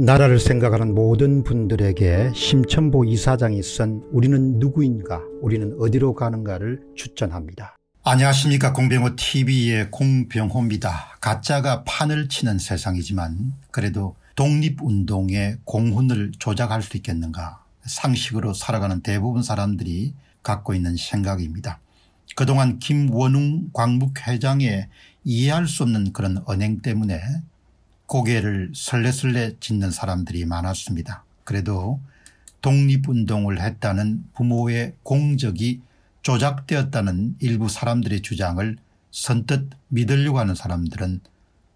나라를 생각하는 모든 분들에게 심천보 이사장이 쓴 우리는 누구인가 우리는 어디로 가는가를 추천합니다. 안녕하십니까 공병호TV의 공병호입니다. 가짜가 판을 치는 세상이지만 그래도 독립운동의 공훈을 조작할 수 있겠는가 상식으로 살아가는 대부분 사람들이 갖고 있는 생각입니다. 그동안 김원웅 광북회장의 이해할 수 없는 그런 언행 때문에 고개를 설레설레 짖는 사람들이 많았습니다. 그래도 독립운동을 했다는 부모의 공적이 조작되었다는 일부 사람들의 주장을 선뜻 믿으려고 하는 사람들은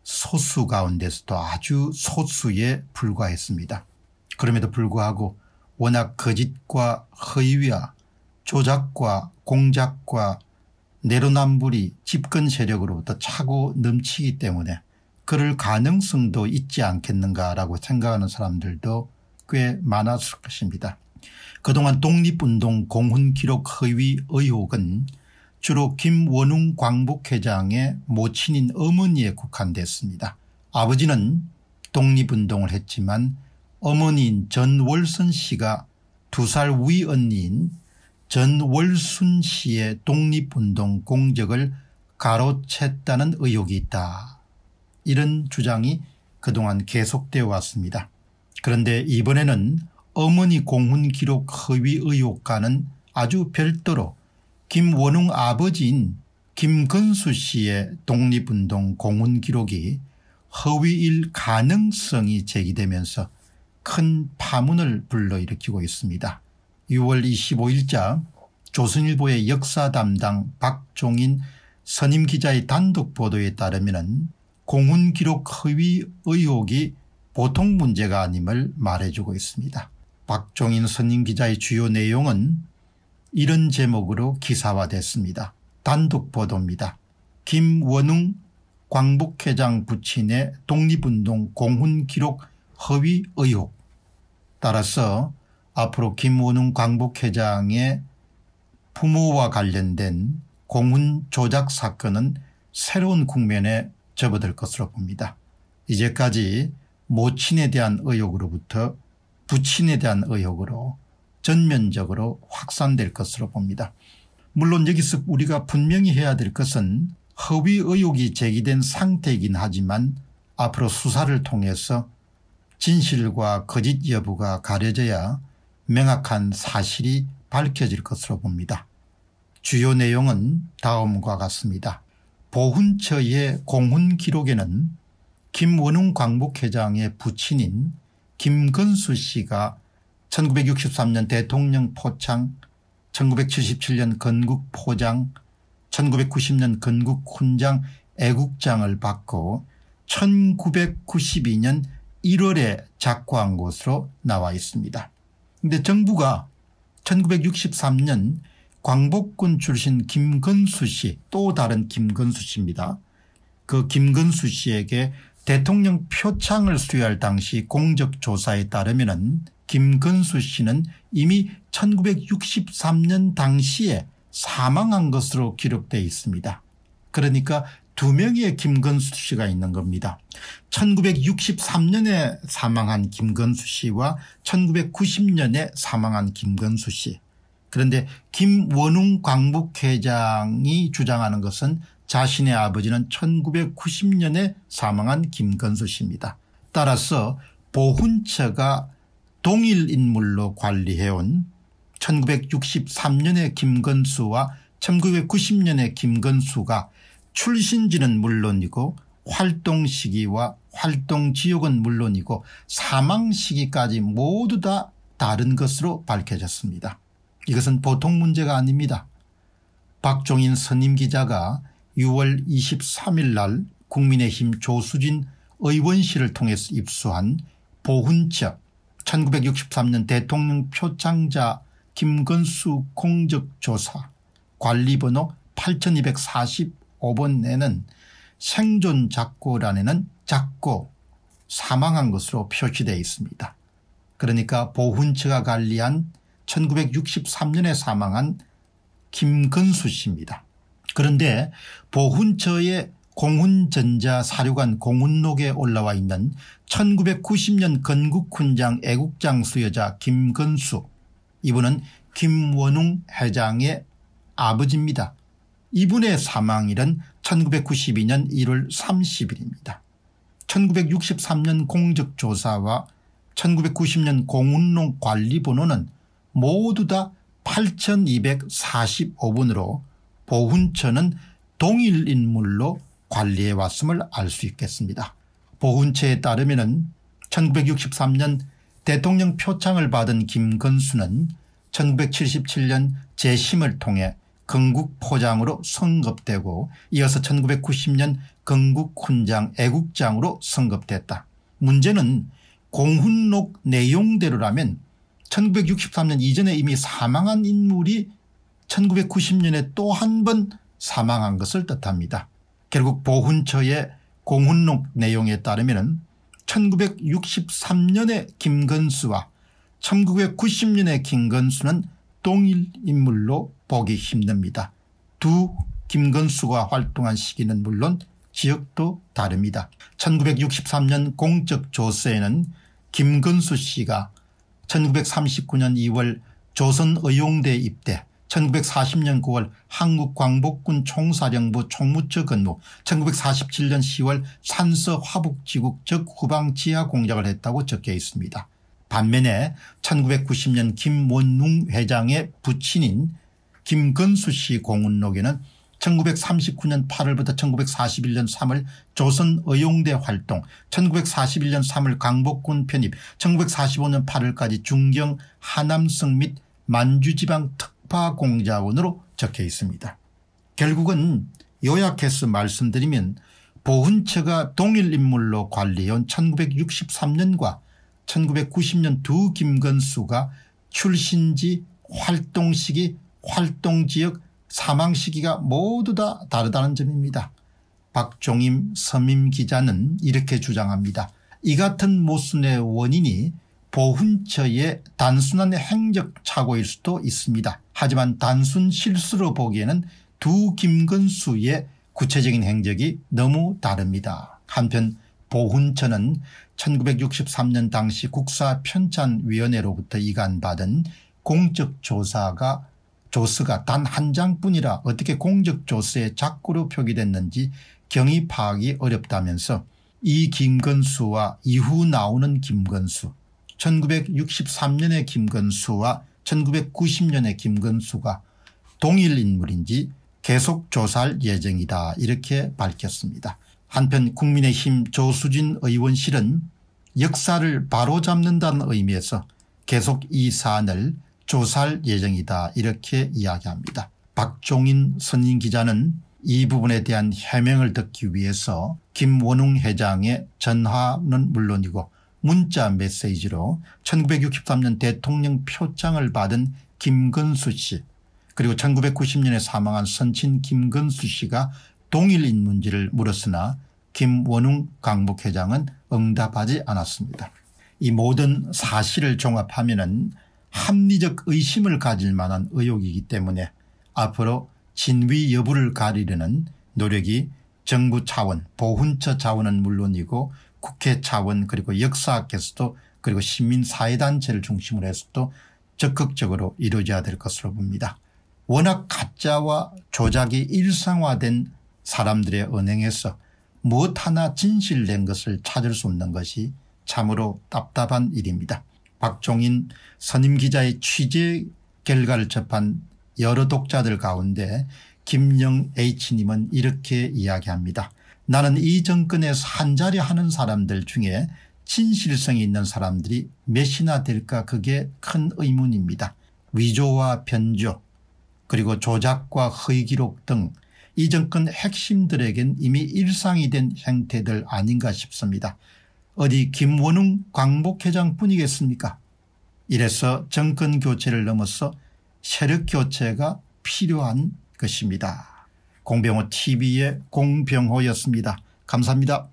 소수 가운데서도 아주 소수에 불과했습니다. 그럼에도 불구하고 워낙 거짓과 허위와 조작과 공작과 내로남불이 집권 세력으로부터 차고 넘치기 때문에 그럴 가능성도 있지 않겠는가라고 생각하는 사람들도 꽤 많았을 것입니다. 그동안 독립운동 공훈 기록 허위 의혹은 주로 김원웅 광복회장의 모친인 어머니에 국한됐습니다. 아버지는 독립운동을 했지만 어머니인 전월선 씨가 두 살 위 언니인 전월순 씨의 독립운동 공적을 가로챘다는 의혹이 있다. 이런 주장이 그동안 계속되어 왔습니다. 그런데 이번에는 어머니 공훈 기록 허위 의혹과는 아주 별도로 김원웅 아버지인 김근수 씨의 독립운동 공훈 기록이 허위일 가능성이 제기되면서 큰 파문을 불러일으키고 있습니다. 6월 25일자 조선일보의 역사 담당 박종인 선임 기자의 단독 보도에 따르면 공훈 기록 허위 의혹이 보통 문제가 아님을 말해주고 있습니다. 박종인 선임 기자의 주요 내용은 이런 제목으로 기사화됐습니다. 단독 보도입니다. 김원웅 광복회장 부친의 독립운동 공훈 기록 허위 의혹 따라서 앞으로 김원웅 광복회장의 부모와 관련된 공훈 조작 사건은 새로운 국면에 접어들 것으로 봅니다. 이제까지 모친에 대한 의혹으로부터 부친에 대한 의혹으로 전면적으로 확산될 것으로 봅니다. 물론 여기서 우리가 분명히 해야 될 것은 허위 의혹이 제기된 상태이긴 하지만 앞으로 수사를 통해서 진실과 거짓 여부가 가려져야 명확한 사실이 밝혀질 것으로 봅니다. 주요 내용은 다음과 같습니다. 보훈처의 공훈 기록에는 김원웅 광복회장의 부친인 김건수 씨가 1963년 대통령 포창 1977년 건국 포장 1990년 건국 훈장 애국장을 받고 1992년 1월에 작고한 것으로 나와 있습니다. 그런데 정부가 1963년 광복군 출신 김건수 씨 또 다른 김건수 씨입니다. 그 김건수 씨에게 대통령 표창을 수여할 당시 공적조사에 따르면 김건수 씨는 이미 1963년 당시에 사망한 것으로 기록되어 있습니다. 그러니까 두 명의 김건수 씨가 있는 겁니다. 1963년에 사망한 김건수 씨와 1990년에 사망한 김건수 씨. 그런데 김원웅 광복회장이 주장하는 것은 자신의 아버지는 1990년에 사망한 김건수 씨입니다. 따라서 보훈처가 동일 인물로 관리해온 1963년의 김건수와 1990년의 김건수가 출신지는 물론이고 활동 시기와 활동 지역은 물론이고 사망 시기까지 모두 다 다른 것으로 밝혀졌습니다. 이것은 보통 문제가 아닙니다. 박종인 선임 기자가 6월 23일 날 국민의힘 조수진 의원실을 통해서 입수한 보훈처 1963년 대통령 표창자 김건수 공적조사 관리번호 8245번 에는 생존 작고란에는 작고 사망한 것으로 표시되어 있습니다. 그러니까 보훈처가 관리한 1963년에 사망한 김근수 씨입니다. 그런데 보훈처의 공훈전자 사료관 공훈록에 올라와 있는 1990년 건국훈장 애국장 수여자 김근수 이분은 김원웅 회장의 아버지입니다. 이분의 사망일은 1992년 1월 30일입니다. 1963년 공적조사와 1990년 공훈록 관리번호는 모두 다 8245분으로 보훈처는 동일 인물로 관리해 왔음을 알 수 있겠습니다. 보훈처에 따르면 1963년 대통령 표창을 받은 김건수는 1977년 재심을 통해 건국포장으로 선급되고 이어서 1990년 건국훈장 애국장으로 선급됐다. 문제는 공훈록 내용대로라면 1963년 이전에 이미 사망한 인물이 1990년에 또 한 번 사망한 것을 뜻합니다. 결국 보훈처의 공훈록 내용에 따르면 1963년의 김건수와 1990년의 김건수는 동일 인물로 보기 힘듭니다. 두 김건수가 활동한 시기는 물론 지역도 다릅니다. 1963년 공적 조서에는 김건수 씨가 1939년 2월 조선의용대 입대 1940년 9월 한국광복군 총사령부 총무처 근무 1947년 10월 산서 화북지국 적 후방 지하 공작을 했다고 적혀 있습니다. 반면에 1990년 김원웅 회장의 부친인 김건수 씨공운록에는 1939년 8월부터 1941년 3월 조선 의용대 활동 1941년 3월 강복군 편입 1945년 8월까지 중경 하남성 및 만주지방 특파공자원으로 적혀 있습니다. 결국은 요약해서 말씀드리면 보훈처가 동일 인물로 관리해온 1963년과 1990년 두 김건수가 출신지 활동시기 활동지역 사망 시기가 모두 다 다르다는 점입니다. 박종임 서민 기자는 이렇게 주장합니다. 이 같은 모순의 원인이 보훈처의 단순한 행적착오일 수도 있습니다. 하지만 단순 실수로 보기에는 두김근수의 구체적인 행적이 너무 다릅니다. 한편 보훈처는 1963년 당시 국사편찬위원회로부터 이관받은 공적조사가 조서가 단 한 장뿐이라 어떻게 공적 조서에 작고로 표기됐는지 경이 파악이 어렵다면서 이 김건수와 이후 나오는 김건수 1963년의 김건수와 1990년의 김건수가 동일 인물인지 계속 조사할 예정이다 이렇게 밝혔습니다. 한편 국민의힘 조수진 의원실은 역사를 바로잡는다는 의미에서 계속 이 사안을 조사할 예정이다 이렇게 이야기합니다. 박종인 선임 기자는 이 부분에 대한 해명을 듣기 위해서 김원웅 회장의 전화는 물론이고 문자 메시지로 1963년 대통령 표창을 받은 김건수 씨 그리고 1990년에 사망한 선친 김건수 씨가 동일인 문지를 물었으나 김원웅 강북회장은 응답하지 않았습니다. 이 모든 사실을 종합하면 은 합리적 의심을 가질 만한 의혹이기 때문에 앞으로 진위 여부를 가리려는 노력이 정부 차원 보훈처 차원은 물론이고 국회 차원 그리고 역사학에서도 그리고 시민사회단체를 중심으로 해서도 적극적으로 이루어져야 될 것으로 봅니다. 워낙 가짜와 조작이 일상화된 사람들의 은행에서 무엇 하나 진실된 것을 찾을 수 없는 것이 참으로 답답한 일입니다. 박종인 선임 기자의 취재 결과를 접한 여러 독자들 가운데 김영 H님은 이렇게 이야기합니다. 나는 이 정권에서 한자리 하는 사람들 중에 진실성이 있는 사람들이 몇이나 될까 그게 큰 의문입니다. 위조와 변조 그리고 조작과 허위기록 등 이 정권 핵심들에겐 이미 일상이 된 행태들 아닌가 싶습니다. 어디 김원웅 광복회장뿐이겠습니까? 이래서 정권 교체를 넘어서 세력 교체가 필요한 것입니다. 공병호 TV의 공병호였습니다. 감사합니다.